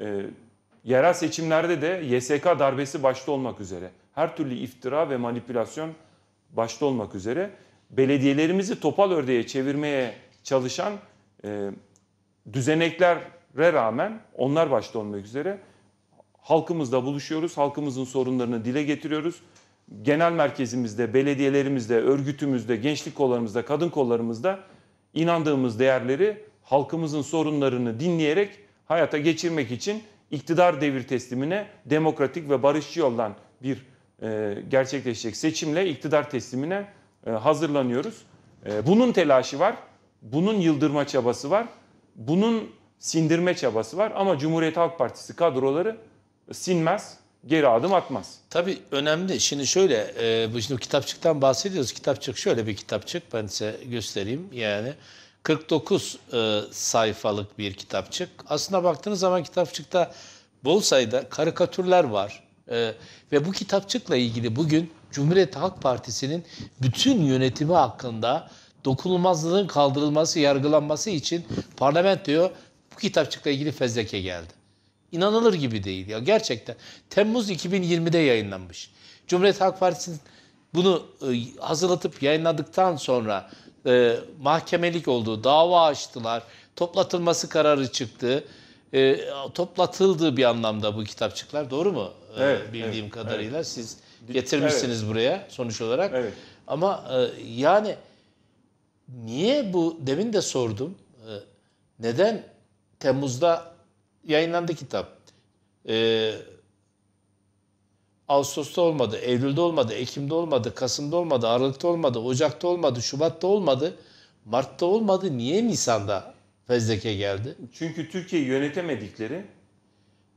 E, yerel seçimlerde de YSK darbesi başta olmak üzere her türlü iftira ve manipülasyon başta olmak üzere belediyelerimizi topal ördeğe çevirmeye çalışan e, düzeneklere rağmen onlar başta olmak üzere halkımızla buluşuyoruz, halkımızın sorunlarını dile getiriyoruz. Genel merkezimizde, belediyelerimizde, örgütümüzde, gençlik kollarımızda, kadın kollarımızda inandığımız değerleri halkımızın sorunlarını dinleyerek hayata geçirmek için iktidar devir teslimine demokratik ve barışçı yoldan bir e, gerçekleşecek seçimle iktidar teslimine e, hazırlanıyoruz. E, bunun telaşı var, bunun yıldırma çabası var, bunun sindirme çabası var ama Cumhuriyet Halk Partisi kadroları sinmez, geri adım atmaz. Tabii önemli. Şimdi şöyle, e, şimdi kitapçıktan bahsediyoruz. Kitapçık şöyle bir kitapçık, ben size göstereyim yani. 49 e, sayfalık bir kitapçık. Aslına baktığınız zaman kitapçıkta bol sayıda karikatürler var. E, ve bu kitapçıkla ilgili bugün Cumhuriyet Halk Partisi'nin bütün yönetimi hakkında dokunulmazlığın kaldırılması, yargılanması için parlamentoya bu kitapçıkla ilgili fezleke geldi. İnanılır gibi değil ya gerçekten. Temmuz 2020'de yayınlanmış. Cumhuriyet Halk Partisi'nin bunu e, hazırlatıp yayınladıktan sonra e, mahkemelik oldu, dava açtılar, toplatılması kararı çıktı. E, toplatıldı bir anlamda bu kitapçıklar doğru mu? E, evet, e, bildiğim evet, kadarıyla evet. siz getirmişsiniz evet. buraya sonuç olarak. Evet. Ama e, yani niye bu demin de sordum. E, neden Temmuz'da yayınlandı kitap? Eee Ağustos'ta olmadı, Eylül'de olmadı, Ekim'de olmadı, Kasım'da olmadı, Aralık'ta olmadı, Ocak'ta olmadı, Şubat'ta olmadı, Mart'ta olmadı. Niye Nisan'da fezleke geldi? Çünkü Türkiye yönetemedikleri,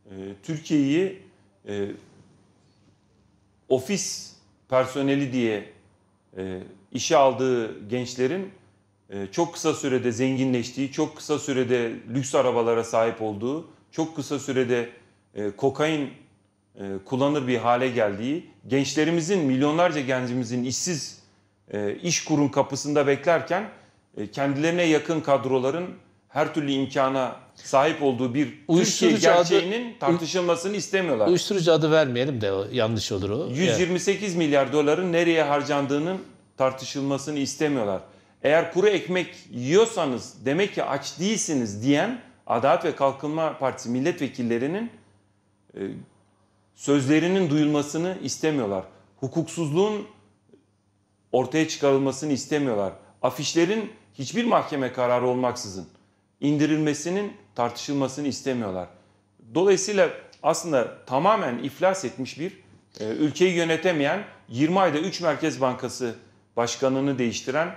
e, Türkiye'yi e, ofis personeli diye e, işe aldığı gençlerin e, çok kısa sürede zenginleştiği, çok kısa sürede lüks arabalara sahip olduğu, çok kısa sürede e, kokain e, kullanır bir hale geldiği, gençlerimizin, milyonlarca gencimizin işsiz e, iş kurun kapısında beklerken e, kendilerine yakın kadroların her türlü imkana sahip olduğu bir uyuşturucu Türkiye gerçeğinin adı, tartışılmasını istemiyorlar. Uyuşturucu adı vermeyelim de o, yanlış olur o. 128 yani. milyar doların nereye harcandığının tartışılmasını istemiyorlar. Eğer kuru ekmek yiyorsanız demek ki aç değilsiniz diyen Adalet ve Kalkınma Partisi milletvekillerinin e, sözlerinin duyulmasını istemiyorlar. Hukuksuzluğun ortaya çıkarılmasını istemiyorlar. Afişlerin hiçbir mahkeme kararı olmaksızın indirilmesinin tartışılmasını istemiyorlar. Dolayısıyla aslında tamamen iflas etmiş bir e, ülkeyi yönetemeyen 20 ayda 3 Merkez Bankası başkanını değiştiren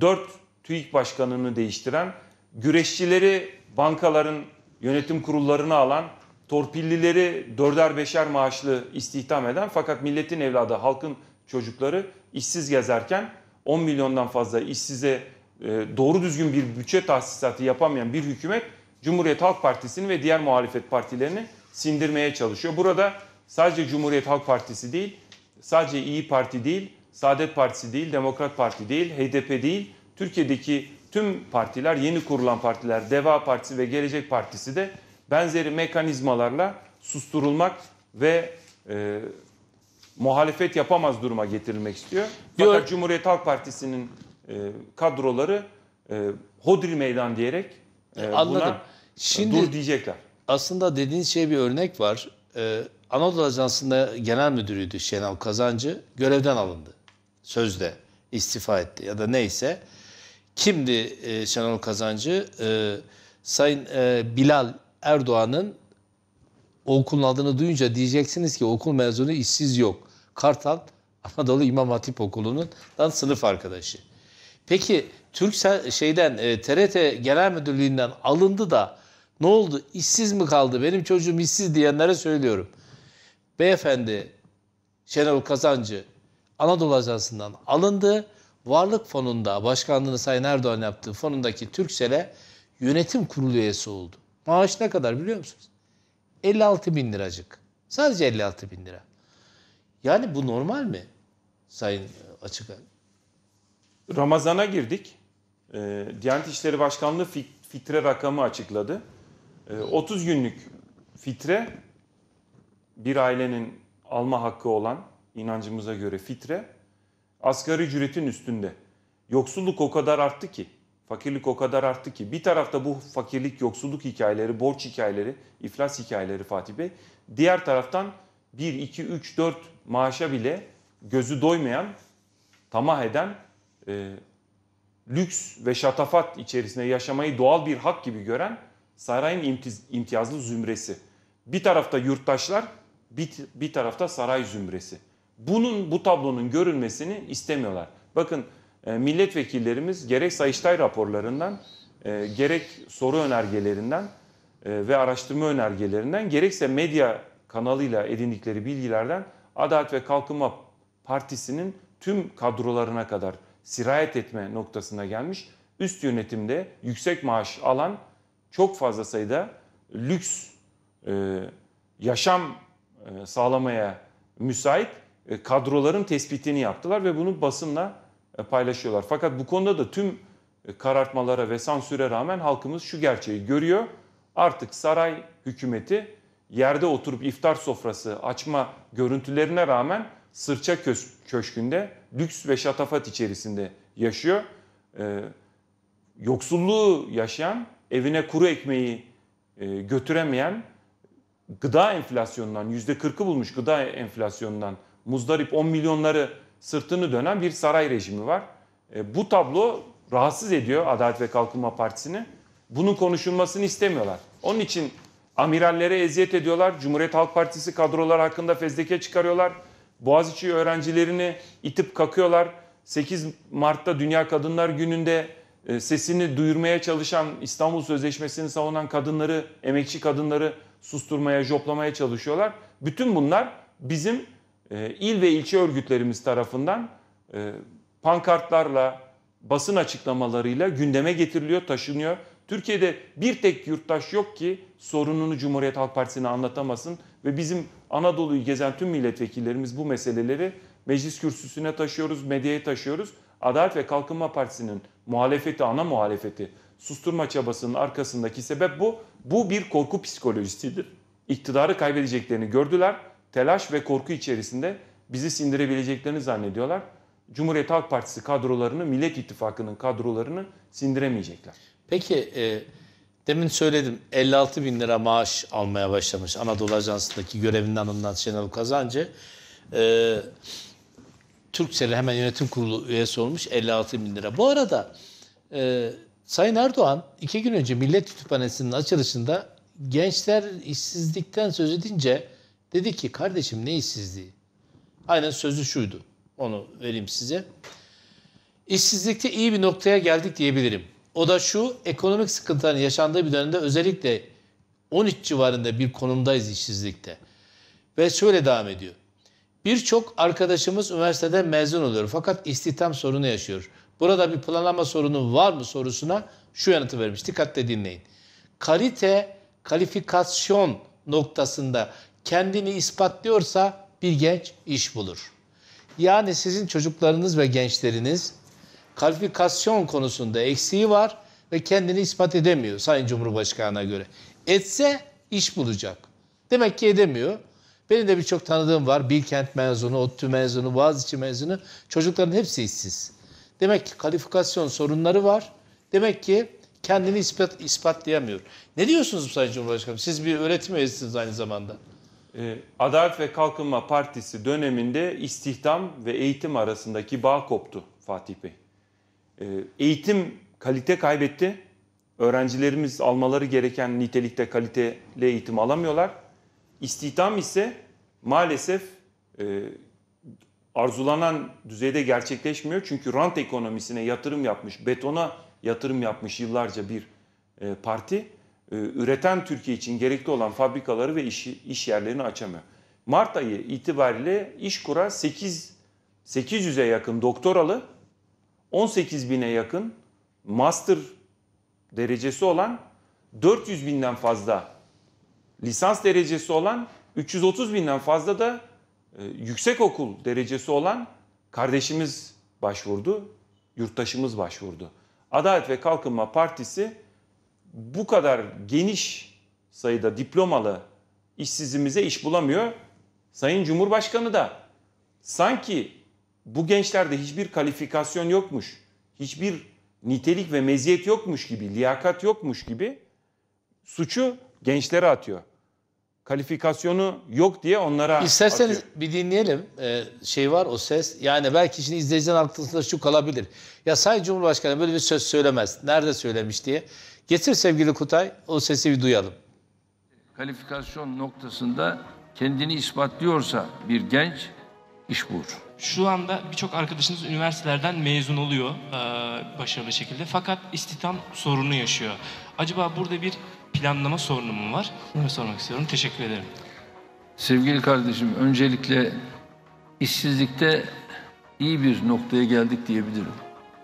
4 e, TÜİK başkanını değiştiren güreşçileri bankaların yönetim kurullarını alan torpillileri dörder beşer maaşlı istihdam eden fakat milletin evladı, halkın çocukları işsiz gezerken 10 milyondan fazla işsize e, doğru düzgün bir bütçe tahsisatı yapamayan bir hükümet Cumhuriyet Halk Partisi'ni ve diğer muhalefet partilerini sindirmeye çalışıyor. Burada sadece Cumhuriyet Halk Partisi değil, sadece İyi Parti değil, Saadet Partisi değil, Demokrat Parti değil, HDP değil, Türkiye'deki tüm partiler, yeni kurulan partiler, Deva Partisi ve Gelecek Partisi de benzeri mekanizmalarla susturulmak ve e, muhalefet yapamaz duruma getirilmek istiyor. Diyor. Fakat Cumhuriyet Halk Partisi'nin e, kadroları e, hodri meydan diyerek e, Anladım. buna Şimdi, dur diyecekler. Aslında dediğiniz şey bir örnek var. Ee, Anadolu Ajansı'nda genel müdürüydü Şenol Kazancı. Görevden alındı. Sözde istifa etti ya da neyse. Kimdi e, Şenol Kazancı? E, Sayın e, Bilal Erdoğan'ın okul adını duyunca diyeceksiniz ki okul mezunu işsiz yok. Kartal Anadolu İmam Hatip Okulu'ndan sınıf arkadaşı. Peki Türk şeyden TRT e, Genel Müdürlüğü'nden alındı da ne oldu? İşsiz mi kaldı? Benim çocuğum işsiz diyenlere söylüyorum. Beyefendi Şenol Kazancı Anadolu Ajansı'ndan alındı. Varlık Fonu'nda başkanlığını Sayın Erdoğan yaptığı fonundaki Türksel'e yönetim kurulu üyesi oldu. Maaş ne kadar biliyor musunuz? 56 bin liracık. Sadece 56 bin lira. Yani bu normal mi? Sayın e, Açık Ramazana girdik. E, Diyanet İşleri Başkanlığı fitre rakamı açıkladı. E, 30 günlük fitre bir ailenin alma hakkı olan inancımıza göre fitre asgari ücretin üstünde. Yoksulluk o kadar arttı ki Fakirlik o kadar arttı ki bir tarafta bu fakirlik, yoksulluk hikayeleri, borç hikayeleri, iflas hikayeleri Fatih Bey. Diğer taraftan 1, 2, 3, 4 maaşa bile gözü doymayan, tamah eden, e, lüks ve şatafat içerisinde yaşamayı doğal bir hak gibi gören sarayın imtiyazlı zümresi. Bir tarafta yurttaşlar, bir, bir tarafta saray zümresi. Bunun bu tablonun görülmesini istemiyorlar. Bakın e, milletvekillerimiz gerek Sayıştay raporlarından, e, gerek soru önergelerinden e, ve araştırma önergelerinden, gerekse medya kanalıyla edindikleri bilgilerden Adalet ve Kalkınma Partisi'nin tüm kadrolarına kadar sirayet etme noktasına gelmiş. Üst yönetimde yüksek maaş alan çok fazla sayıda lüks yaşam sağlamaya müsait kadroların tespitini yaptılar ve bunu basınla e, paylaşıyorlar. Fakat bu konuda da tüm e, karartmalara ve sansüre rağmen halkımız şu gerçeği görüyor. Artık saray hükümeti yerde oturup iftar sofrası açma görüntülerine rağmen sırça köşkünde lüks ve şatafat içerisinde yaşıyor. Ee, yoksulluğu yaşayan, evine kuru ekmeği e, götüremeyen, gıda enflasyonundan, %40'ı bulmuş gıda enflasyonundan muzdarip 10 milyonları sırtını dönen bir saray rejimi var. E, bu tablo rahatsız ediyor Adalet ve Kalkınma Partisi'ni. Bunun konuşulmasını istemiyorlar. Onun için amirallere eziyet ediyorlar. Cumhuriyet Halk Partisi kadrolar hakkında fezleke çıkarıyorlar. Boğaziçi öğrencilerini itip kakıyorlar. 8 Mart'ta Dünya Kadınlar Günü'nde e, sesini duyurmaya çalışan İstanbul Sözleşmesi'ni savunan kadınları, emekçi kadınları susturmaya, joplamaya çalışıyorlar. Bütün bunlar bizim ee, il ve ilçe örgütlerimiz tarafından e, pankartlarla, basın açıklamalarıyla gündeme getiriliyor, taşınıyor. Türkiye'de bir tek yurttaş yok ki sorununu Cumhuriyet Halk Partisi'ne anlatamasın ve bizim Anadolu'yu gezen tüm milletvekillerimiz bu meseleleri meclis kürsüsüne taşıyoruz, medyaya taşıyoruz. Adalet ve Kalkınma Partisi'nin muhalefeti, ana muhalefeti susturma çabasının arkasındaki sebep bu. Bu bir korku psikolojisidir. İktidarı kaybedeceklerini gördüler telaş ve korku içerisinde bizi sindirebileceklerini zannediyorlar. Cumhuriyet Halk Partisi kadrolarını, Millet İttifakı'nın kadrolarını sindiremeyecekler. Peki e, demin söyledim 56 bin lira maaş almaya başlamış Anadolu Ajansı'ndaki görevinden alınan Şenol Kazancı. E, Türkcell'e hemen yönetim kurulu üyesi olmuş 56 bin lira. Bu arada e, Sayın Erdoğan iki gün önce Millet Kütüphanesi'nin açılışında gençler işsizlikten söz edince Dedi ki kardeşim ne işsizliği? Aynen sözü şuydu. Onu vereyim size. İşsizlikte iyi bir noktaya geldik diyebilirim. O da şu ekonomik sıkıntıların yaşandığı bir dönemde özellikle 13 civarında bir konumdayız işsizlikte. Ve şöyle devam ediyor. Birçok arkadaşımız üniversiteden mezun oluyor fakat istihdam sorunu yaşıyor. Burada bir planlama sorunu var mı sorusuna şu yanıtı vermiş. Dikkatle dinleyin. Kalite, kalifikasyon noktasında kendini ispatlıyorsa bir genç iş bulur. Yani sizin çocuklarınız ve gençleriniz kalifikasyon konusunda eksiği var ve kendini ispat edemiyor Sayın Cumhurbaşkanı'na göre. Etse iş bulacak. Demek ki edemiyor. Benim de birçok tanıdığım var. Bilkent mezunu, ODTÜ mezunu, Boğaziçi mezunu. Çocukların hepsi işsiz. Demek ki kalifikasyon sorunları var. Demek ki kendini ispat, ispatlayamıyor. Ne diyorsunuz Sayın Cumhurbaşkanım? Siz bir öğretim üyesisiniz aynı zamanda. Ee, Adalet ve Kalkınma Partisi döneminde istihdam ve eğitim arasındaki bağ koptu Fatih Bey. Ee, eğitim kalite kaybetti. Öğrencilerimiz almaları gereken nitelikte kaliteli eğitim alamıyorlar. İstihdam ise maalesef e, arzulanan düzeyde gerçekleşmiyor. Çünkü rant ekonomisine yatırım yapmış, betona yatırım yapmış yıllarca bir e, parti e, üreten Türkiye için gerekli olan fabrikaları ve iş, iş yerlerini açamıyor. Mart ayı itibariyle İşkur'a 8 800'e yakın doktoralı, 18 bine yakın master derecesi olan 400 binden fazla lisans derecesi olan 330 binden fazla da e, yüksek okul derecesi olan kardeşimiz başvurdu, yurttaşımız başvurdu. Adalet ve Kalkınma Partisi bu kadar geniş sayıda diplomalı işsizimize iş bulamıyor. Sayın Cumhurbaşkanı da sanki bu gençlerde hiçbir kalifikasyon yokmuş, hiçbir nitelik ve meziyet yokmuş gibi, liyakat yokmuş gibi suçu gençlere atıyor. Kalifikasyonu yok diye onlara İsterseniz atıyor. bir dinleyelim. Ee, şey var o ses. Yani belki şimdi izleyicinin aklında şu kalabilir. Ya Sayın Cumhurbaşkanı böyle bir söz söylemez. Nerede söylemiş diye. Getir sevgili Kutay, o sesi bir duyalım. Kalifikasyon noktasında kendini ispatlıyorsa bir genç iş bulur. Şu anda birçok arkadaşınız üniversitelerden mezun oluyor e, başarılı şekilde fakat istihdam sorunu yaşıyor. Acaba burada bir planlama sorunu mu var? Bunu sormak istiyorum. Teşekkür ederim. Sevgili kardeşim öncelikle işsizlikte iyi bir noktaya geldik diyebilirim.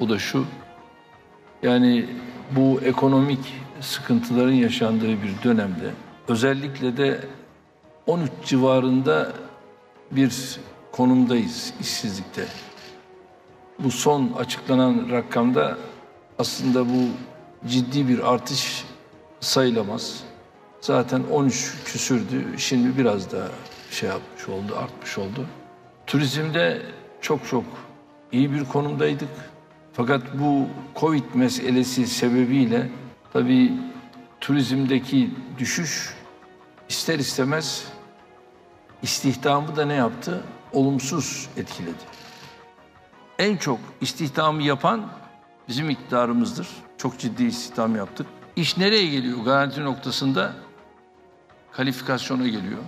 O da şu, yani bu ekonomik sıkıntıların yaşandığı bir dönemde özellikle de 13 civarında bir konumdayız işsizlikte. Bu son açıklanan rakamda aslında bu ciddi bir artış sayılamaz. Zaten 13 küsürdü. Şimdi biraz daha şey yapmış oldu, artmış oldu. Turizmde çok çok iyi bir konumdaydık. Fakat bu Covid meselesi sebebiyle tabii turizmdeki düşüş ister istemez istihdamı da ne yaptı? Olumsuz etkiledi. En çok istihdamı yapan bizim iktidarımızdır. Çok ciddi istihdam yaptık. İş nereye geliyor? Garanti noktasında kalifikasyona geliyor.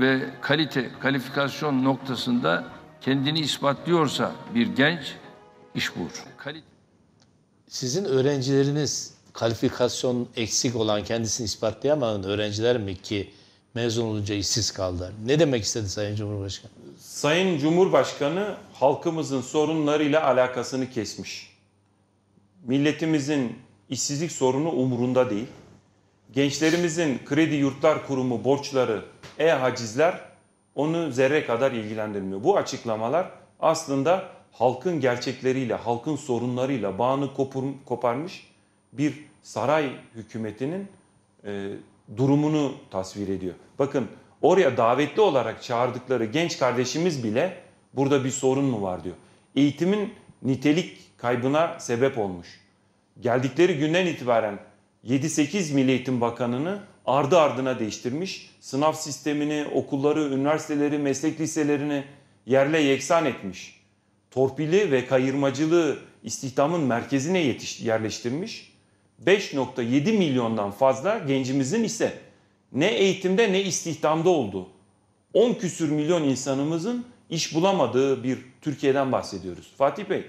Ve kalite, kalifikasyon noktasında kendini ispatlıyorsa bir genç iş bulur sizin öğrencileriniz kalifikasyon eksik olan kendisini ispatlayamayan öğrenciler mi ki mezun olunca işsiz kaldılar? Ne demek istedi Sayın Cumhurbaşkanı? Sayın Cumhurbaşkanı halkımızın sorunlarıyla alakasını kesmiş. Milletimizin işsizlik sorunu umurunda değil. Gençlerimizin kredi yurtlar kurumu borçları, e-hacizler onu zerre kadar ilgilendirmiyor. Bu açıklamalar aslında halkın gerçekleriyle, halkın sorunlarıyla bağını kopur, koparmış bir saray hükümetinin e, durumunu tasvir ediyor. Bakın oraya davetli olarak çağırdıkları genç kardeşimiz bile burada bir sorun mu var diyor. Eğitimin nitelik kaybına sebep olmuş. Geldikleri günden itibaren 7-8 Milli Eğitim Bakanı'nı ardı ardına değiştirmiş. Sınav sistemini, okulları, üniversiteleri, meslek liselerini yerle yeksan etmiş torpili ve kayırmacılığı istihdamın merkezine yerleştirmiş. 5.7 milyondan fazla gencimizin ise ne eğitimde ne istihdamda olduğu. 10 küsür milyon insanımızın iş bulamadığı bir Türkiye'den bahsediyoruz. Fatih Bey,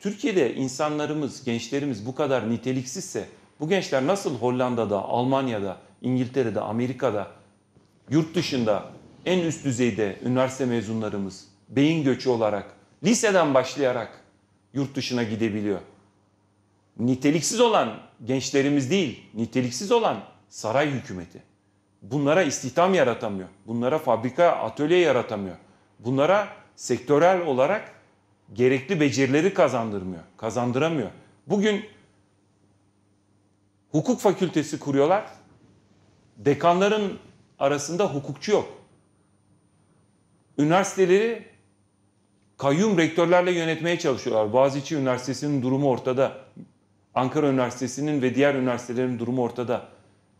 Türkiye'de insanlarımız, gençlerimiz bu kadar niteliksizse bu gençler nasıl Hollanda'da, Almanya'da, İngiltere'de, Amerika'da, yurt dışında en üst düzeyde üniversite mezunlarımız beyin göçü olarak liseden başlayarak yurt dışına gidebiliyor. Niteliksiz olan gençlerimiz değil, niteliksiz olan saray hükümeti. Bunlara istihdam yaratamıyor. Bunlara fabrika, atölye yaratamıyor. Bunlara sektörel olarak gerekli becerileri kazandırmıyor, kazandıramıyor. Bugün hukuk fakültesi kuruyorlar. Dekanların arasında hukukçu yok. Üniversiteleri Kayyum rektörlerle yönetmeye çalışıyorlar. Boğaziçi Üniversitesi'nin durumu ortada. Ankara Üniversitesi'nin ve diğer üniversitelerin durumu ortada.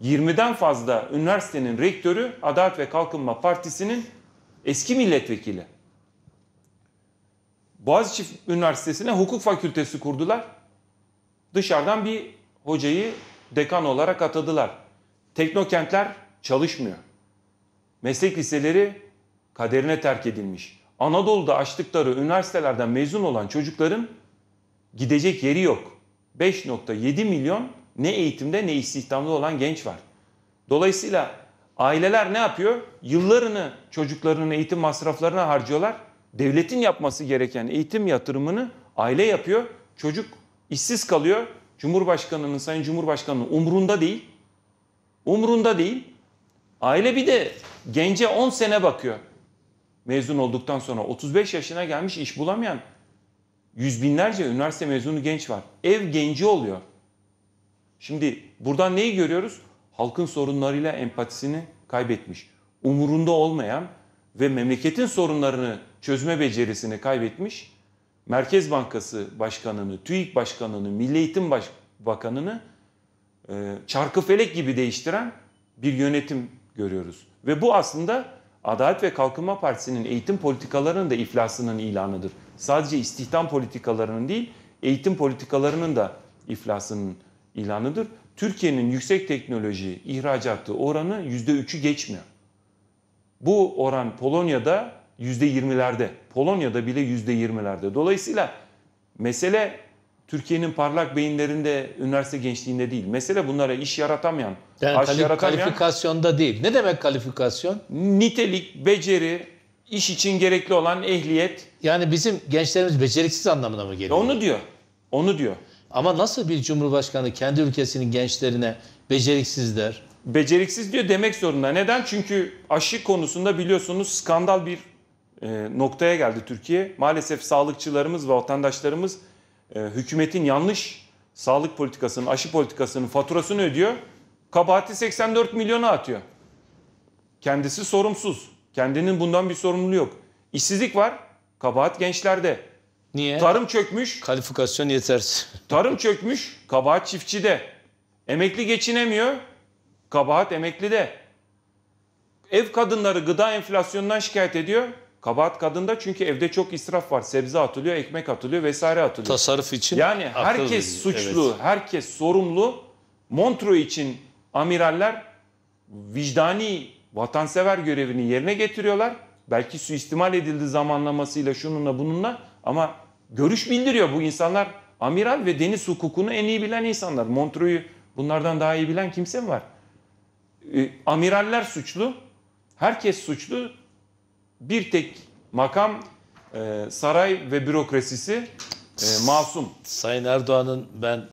20'den fazla üniversitenin rektörü Adalet ve Kalkınma Partisi'nin eski milletvekili. Boğaziçi Üniversitesi'ne hukuk fakültesi kurdular. Dışarıdan bir hocayı dekan olarak atadılar. Teknokentler çalışmıyor. Meslek liseleri kaderine terk edilmiş. Anadolu'da açtıkları üniversitelerden mezun olan çocukların gidecek yeri yok. 5.7 milyon ne eğitimde ne istihdamda olan genç var. Dolayısıyla aileler ne yapıyor? Yıllarını çocuklarının eğitim masraflarına harcıyorlar. Devletin yapması gereken eğitim yatırımını aile yapıyor. Çocuk işsiz kalıyor. Cumhurbaşkanının, Sayın Cumhurbaşkanının umrunda değil. Umrunda değil. Aile bir de gence 10 sene bakıyor mezun olduktan sonra 35 yaşına gelmiş iş bulamayan yüz binlerce üniversite mezunu genç var. Ev genci oluyor. Şimdi buradan neyi görüyoruz? Halkın sorunlarıyla empatisini kaybetmiş. Umurunda olmayan ve memleketin sorunlarını çözme becerisini kaybetmiş. Merkez Bankası Başkanı'nı, TÜİK Başkanı'nı, Milli Eğitim Baş Bakanı'nı e, çarkıfelek gibi değiştiren bir yönetim görüyoruz. Ve bu aslında Adalet ve Kalkınma Partisi'nin eğitim politikalarının da iflasının ilanıdır. Sadece istihdam politikalarının değil, eğitim politikalarının da iflasının ilanıdır. Türkiye'nin yüksek teknoloji ihracatı oranı %3'ü geçmiyor. Bu oran Polonya'da %20'lerde. Polonya'da bile %20'lerde. Dolayısıyla mesele Türkiye'nin parlak beyinlerinde üniversite gençliğinde değil. Mesele bunlara iş yaratamayan, yani aş kal- yaratamayan. Kalifikasyonda değil. Ne demek kalifikasyon? Nitelik, beceri, iş için gerekli olan ehliyet. Yani bizim gençlerimiz beceriksiz anlamına mı geliyor? Onu diyor. Onu diyor. Ama nasıl bir cumhurbaşkanı kendi ülkesinin gençlerine beceriksiz der? Beceriksiz diyor demek zorunda. Neden? Çünkü aşı konusunda biliyorsunuz skandal bir e, noktaya geldi Türkiye. Maalesef sağlıkçılarımız ve vatandaşlarımız ee, hükümetin yanlış sağlık politikasının, aşı politikasının faturasını ödüyor. Kabahati 84 milyonu atıyor. Kendisi sorumsuz. Kendinin bundan bir sorumluluğu yok. İşsizlik var. Kabahat gençlerde. Niye? Tarım çökmüş. Kalifikasyon yetersiz. Tarım çökmüş. Kabahat çiftçide. Emekli geçinemiyor. Kabahat emeklide. Ev kadınları gıda enflasyonundan şikayet ediyor. Kabahat kadında çünkü evde çok israf var. Sebze atılıyor, ekmek atılıyor vesaire atılıyor. Tasarruf için. Yani herkes akıl, suçlu, evet. herkes sorumlu. Montro için amiraller vicdani vatansever görevini yerine getiriyorlar. Belki suistimal edildi zamanlamasıyla şununla bununla ama görüş bildiriyor bu insanlar. Amiral ve deniz hukukunu en iyi bilen insanlar. Montro'yu bunlardan daha iyi bilen kimse mi var? Ee, amiraller suçlu, herkes suçlu bir tek makam e, saray ve bürokrasisi e, masum. Sayın Erdoğan'ın ben